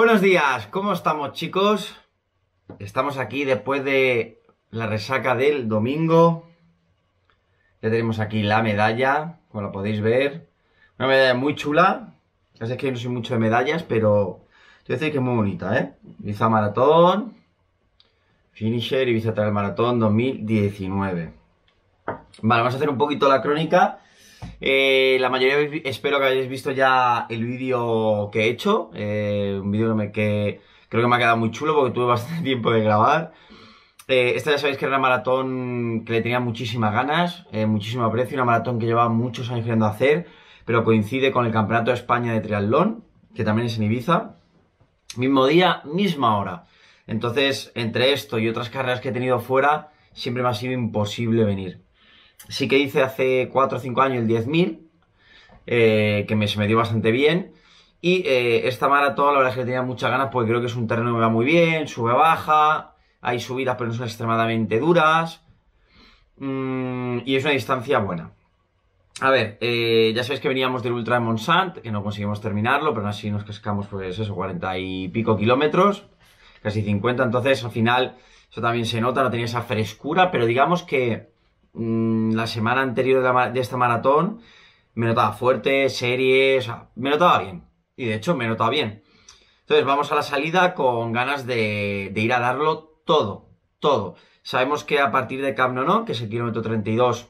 Buenos días, ¿cómo estamos chicos? Estamos aquí después de la resaca del domingo. Ya tenemos aquí la medalla, como la podéis ver. Una medalla muy chula. Ya sé que no soy mucho de medallas, pero yo decir que es muy bonita, ¿eh? Visa Maratón, Finisher, Visa Trail Maratón 2019. Vale, vamos a hacer un poquito la crónica eh, la mayoría espero que hayáis visto ya el vídeo que he hecho, eh, un vídeo que, creo que me ha quedado muy chulo porque tuve bastante tiempo de grabar. Eh, esta ya sabéis que era una maratón que le tenía muchísimas ganas, muchísimo aprecio, una maratón que llevaba muchos años queriendo hacer, pero coincide con el Campeonato de España de Triatlón, que también es en Ibiza. Mismo día, misma hora. Entonces, entre esto y otras carreras que he tenido fuera, siempre me ha sido imposible venir. Sí que hice hace 4 o 5 años el 10.000, eh, que me, se me dio bastante bien. Y eh, esta maratón, la verdad es que tenía muchas ganas porque creo que es un terreno que me va muy bien, sube, baja, hay subidas pero no son extremadamente duras. Mm, y es una distancia buena. A ver, eh, ya sabéis que veníamos del Ultra de Monsant, que no conseguimos terminarlo, pero así nos cascamos pues eso, 40 y pico kilómetros, casi 50, entonces al final eso también se nota, no tenía esa frescura, pero digamos que Mm, la semana anterior de, esta maratón, me notaba fuerte, series, o sea, me notaba bien. Y de hecho, me notaba bien. Entonces, vamos a la salida con ganas de, ir a darlo todo, todo. Sabemos que a partir de Camp no, que es el kilómetro 32,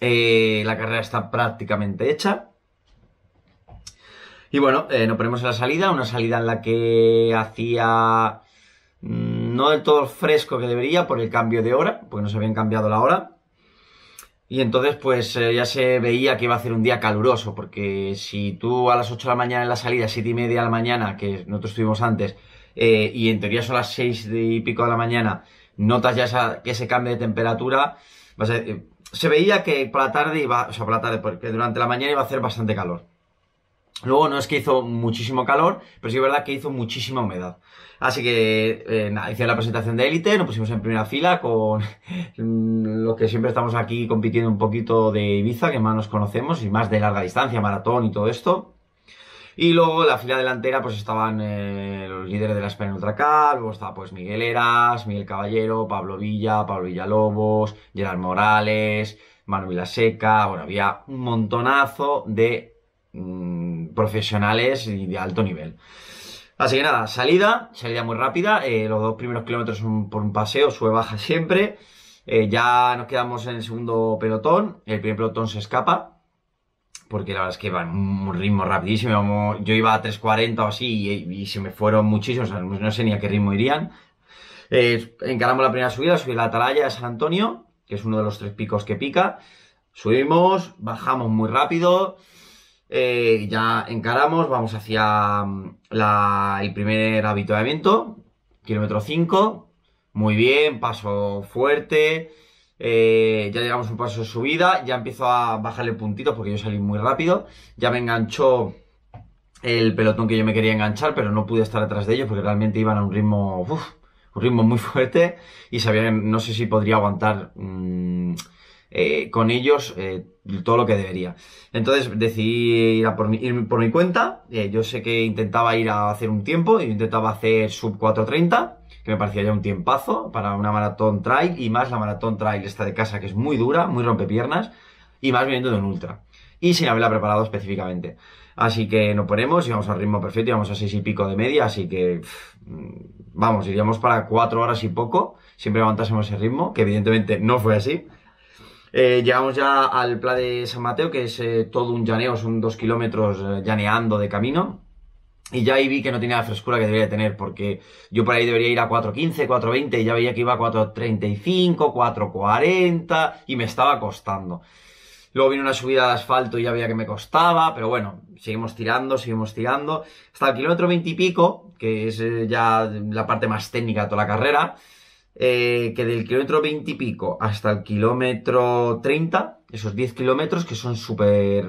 eh, la carrera está prácticamente hecha. Y bueno, eh, nos ponemos en la salida, una salida en la que hacía no del todo fresco que debería por el cambio de hora, porque no se habían cambiado la hora. Y entonces pues eh, ya se veía que iba a ser un día caluroso, porque si tú a las 8 de la mañana en la salida, 7 y media de la mañana, que nosotros estuvimos antes, eh, y en teoría son las 6 y pico de la mañana, notas ya que ese cambio de temperatura, eh, se veía que para la tarde iba, o sea, la tarde, porque durante la mañana iba a hacer bastante calor. Luego no es que hizo muchísimo calor, pero sí es verdad que hizo muchísima humedad. Así que eh, hice la presentación de élite, nos pusimos en primera fila con mm, los que siempre estamos aquí compitiendo un poquito de Ibiza, que más nos conocemos, y más de larga distancia, maratón y todo esto. Y luego la fila delantera pues estaban eh, los líderes de la España Ultracal, luego estaba pues Miguel Eras, Miguel Caballero, Pablo Villa, Pablo Villalobos, Gerard Morales, Manuel Vilaseca, bueno, había un montonazo de Mm, profesionales y de alto nivel. Así que nada, salida, salida muy rápida, eh, los dos primeros kilómetros son por un paseo, sube baja siempre, eh, ya nos quedamos en el segundo pelotón, el primer pelotón se escapa, porque la verdad es que va en un ritmo rapidísimo, yo iba a 3.40 o así y, se me fueron muchísimos, no sé ni a qué ritmo irían. Eh, encaramos la primera subida, subí la atalaya de San Antonio, que es uno de los tres picos que pica, subimos, bajamos muy rápido, eh, ya encaramos, vamos hacia mm, el primer habituamiento, kilómetro 5, muy bien, paso fuerte, eh, ya llegamos a un paso de subida, ya empiezo a bajarle puntitos porque yo salí muy rápido, ya me enganchó el pelotón que yo me quería enganchar, pero no pude estar atrás de ellos porque realmente iban a un ritmo, un ritmo muy fuerte y sabía no sé si podría aguantar... Mm, eh, con ellos eh, todo lo que debería. Entonces decidí ir, por, mi, cuenta. Eh, yo sé que intentaba ir a hacer un tiempo, y intentaba hacer sub 430, que me parecía ya un tiempazo para una maratón trail y más la maratón trail esta de casa que es muy dura, muy rompepiernas y más viniendo de un ultra. Y sin haberla preparado específicamente. Así que nos ponemos, vamos al ritmo perfecto, íbamos a seis y pico de media, así que vamos, iríamos para cuatro horas y poco, siempre levantásemos ese ritmo, que evidentemente no fue así. Eh, llegamos ya al Pla de San Mateo, que es eh, todo un llaneo, son dos kilómetros eh, llaneando de camino. Y ya ahí vi que no tenía la frescura que debería tener, porque yo por ahí debería ir a 4.15, 4.20, y ya veía que iba a 4.35, 4.40, y me estaba costando. Luego vino una subida de asfalto y ya veía que me costaba, pero bueno, seguimos tirando, seguimos tirando. Hasta el kilómetro 20 y pico, que es ya la parte más técnica de toda la carrera, eh, que del kilómetro 20 y pico hasta el kilómetro 30, esos 10 kilómetros que son súper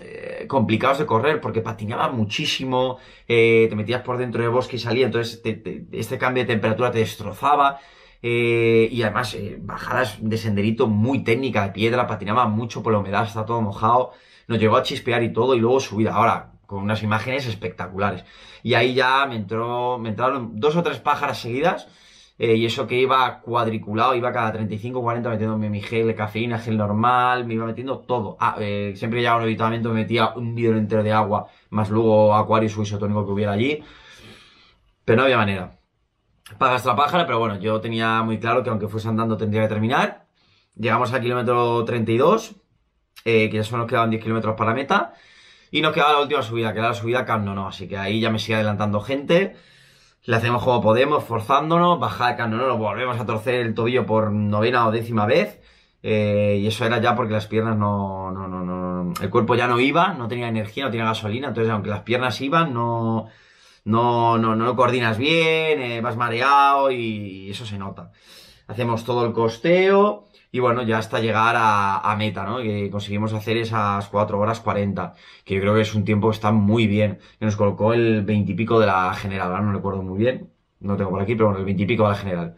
eh, complicados de correr porque patinaba muchísimo, eh, te metías por dentro de bosque y salía, entonces este cambio de temperatura te destrozaba. y además, bajadas de senderito muy técnica de piedra, patinaba mucho por la humedad, está todo mojado, nos llegó a chispear y todo, y luego subida. Ahora, con unas imágenes espectaculares. Y ahí ya me entró, me entraron dos o tres pájaras seguidas, eh, y eso que iba cuadriculado, iba cada 35, 40 metiéndome mi gel, de cafeína, gel normal, me iba metiendo todo. Ah, eh, siempre llevaba un evitamiento me metía un vidrio entero de agua, más luego acuario su isotónico que hubiera allí. Pero no había manera. Pagas pájara, pero bueno, yo tenía muy claro que aunque fuese andando tendría que terminar. Llegamos al kilómetro 32, eh, que ya solo nos quedaban 10 kilómetros para la meta. Y nos quedaba la última subida, que era la subida Camp no. Así que ahí ya me sigue adelantando gente la hacemos como podemos, forzándonos, bajar no nos volvemos a torcer el tobillo por novena o décima vez. Eh, y eso era ya porque las piernas no, no, no, no, El cuerpo ya no iba, no tenía energía, no tenía gasolina. Entonces, aunque las piernas iban, no, no, no, no coordinas bien, eh, vas mareado y, eso se nota hacemos todo el costeo y bueno, ya hasta llegar a, meta, ¿no? Que conseguimos hacer esas 4 horas 40, que yo creo que es un tiempo que está muy bien, que nos colocó el 20 y pico de la general, ahora no recuerdo muy bien, no tengo por aquí, pero bueno, el 20 y pico de la general.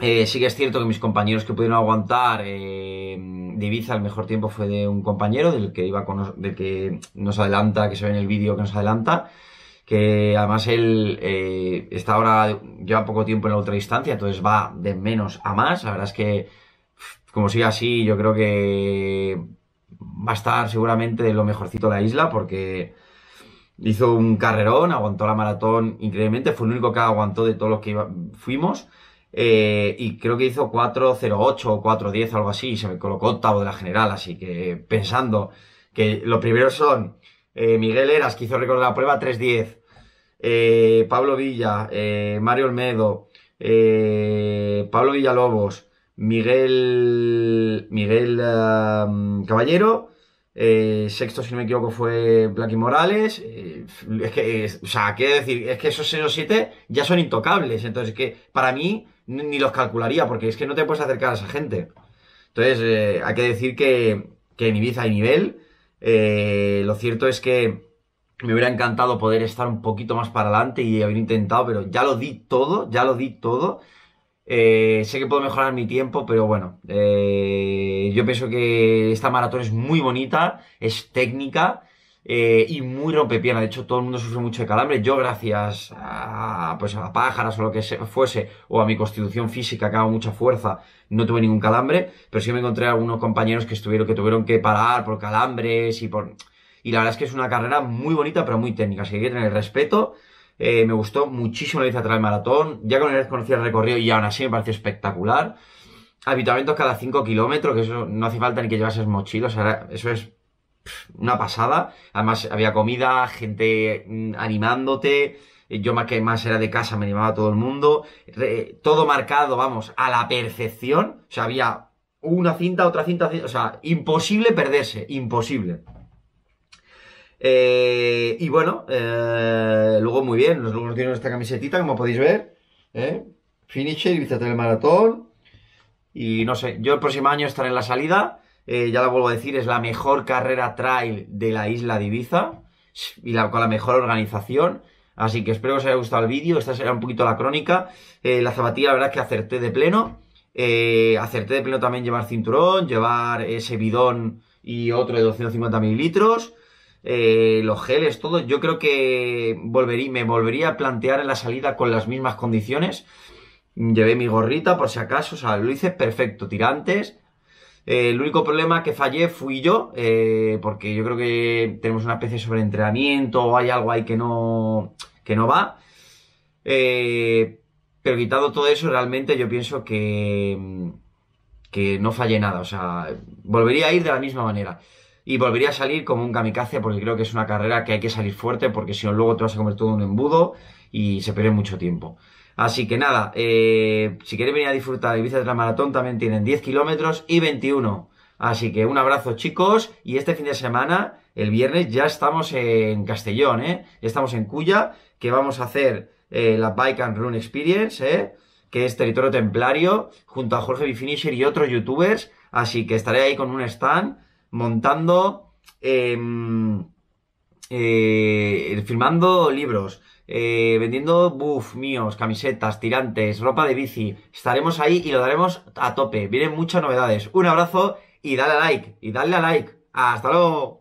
Eh, sí que es cierto que mis compañeros que pudieron aguantar eh, de Ibiza, el mejor tiempo fue de un compañero, del que iba con del que nos adelanta, que se ve en el vídeo que nos adelanta, que además él eh, está ahora, lleva poco tiempo en la otra distancia, entonces va de menos a más. La verdad es que, como sigue así, yo creo que va a estar seguramente lo mejorcito de la isla porque hizo un carrerón, aguantó la maratón increíblemente, fue el único que aguantó de todos los que fuimos. Eh, y creo que hizo 4.08 o 4.10, algo así, y se me colocó octavo de la general. Así que pensando que lo primero son eh, Miguel Eras, que hizo récord de la prueba 3.10, eh, Pablo Villa, eh, Mario Olmedo, eh, Pablo Villalobos, Miguel, Miguel Caballero, sexto, si no me equivoco, fue Blacky Morales. es que, o sea, decir, es que esos, o siete ya son intocables. Entonces, que para mí ni los calcularía, porque es que no te puedes acercar a esa gente. Entonces, hay que decir que, que en Ibiza hay nivel. lo cierto es que me hubiera encantado poder estar un poquito más para adelante y haber intentado, pero ya lo di todo, ya lo di todo. Eh, sé que puedo mejorar mi tiempo, pero bueno, eh, yo pienso que esta maratón es muy bonita, es técnica eh, y muy rompepierna. De hecho, todo el mundo sufre mucho de calambre. Yo, gracias a, pues a pájaras o lo que fuese, o a mi constitución física que hago mucha fuerza, no tuve ningún calambre, pero sí me encontré a algunos compañeros que estuvieron, que tuvieron que parar por calambres y por y la verdad es que es una carrera muy bonita pero muy técnica, así que hay que respeto. Eh, me gustó muchísimo la bicicleta atrás del maratón, ya con el recorrido y aún así me pareció espectacular. Habitamientos cada 5 kilómetros, que eso no hace falta ni que llevases mochilos, eso es una pasada. Además había comida, gente mm, animándote, eh, yo más que más era de casa, me animaba todo el mundo, todo marcado, vamos, a la perfección o sea, había una cinta, otra cinta, o sea, imposible perderse, imposible. Eh, y bueno, eh, luego muy bien, los tenemos tienen esta camisetita, como podéis ver. ¿eh? Finisher, Ibiza del maratón. Y no sé, yo el próximo año estaré en la salida. Eh, ya lo vuelvo a decir, es la mejor carrera trail de la isla de Ibiza. Y con la mejor organización. Así que espero que os haya gustado el vídeo. Esta será un poquito la crónica. la zapatilla, la verdad es que acerté de pleno. acerté de pleno también llevar cinturón, llevar ese bidón y otro de 250 mililitros. Eh, los geles, todo, yo creo que volvería, me volvería a plantear en la salida con las mismas condiciones. Llevé mi gorrita por si acaso, o sea, lo hice perfecto, tirantes. Eh, el único problema que fallé fui yo, eh, porque yo creo que tenemos una especie de sobreentrenamiento o hay algo ahí que no, que no va. pero quitado todo eso, realmente yo pienso que, que no fallé nada, o sea, volvería a ir de la misma manera y volvería a salir como un kamikaze porque creo que es una carrera que hay que salir fuerte porque si no luego te vas a comer todo un embudo y se pierde mucho tiempo. Así que nada, eh, si queréis venir a disfrutar de Ibiza de la Maratón también tienen 10 kilómetros y 21. Así que un abrazo chicos y este fin de semana, el viernes, ya estamos en Castellón, ¿eh? estamos en Cuya, que vamos a hacer eh, la Bike and Run Experience, que es Territorio Templario, junto a Jorge Bifinisher y otros youtubers. Así que estaré ahí con un stand montando, em, eh, firmando libros, eh, vendiendo buff míos, camisetas, tirantes, ropa de bici. Estaremos ahí y lo daremos a tope. Vienen muchas novedades. Un abrazo y dale a like, y dale a like. Hasta luego.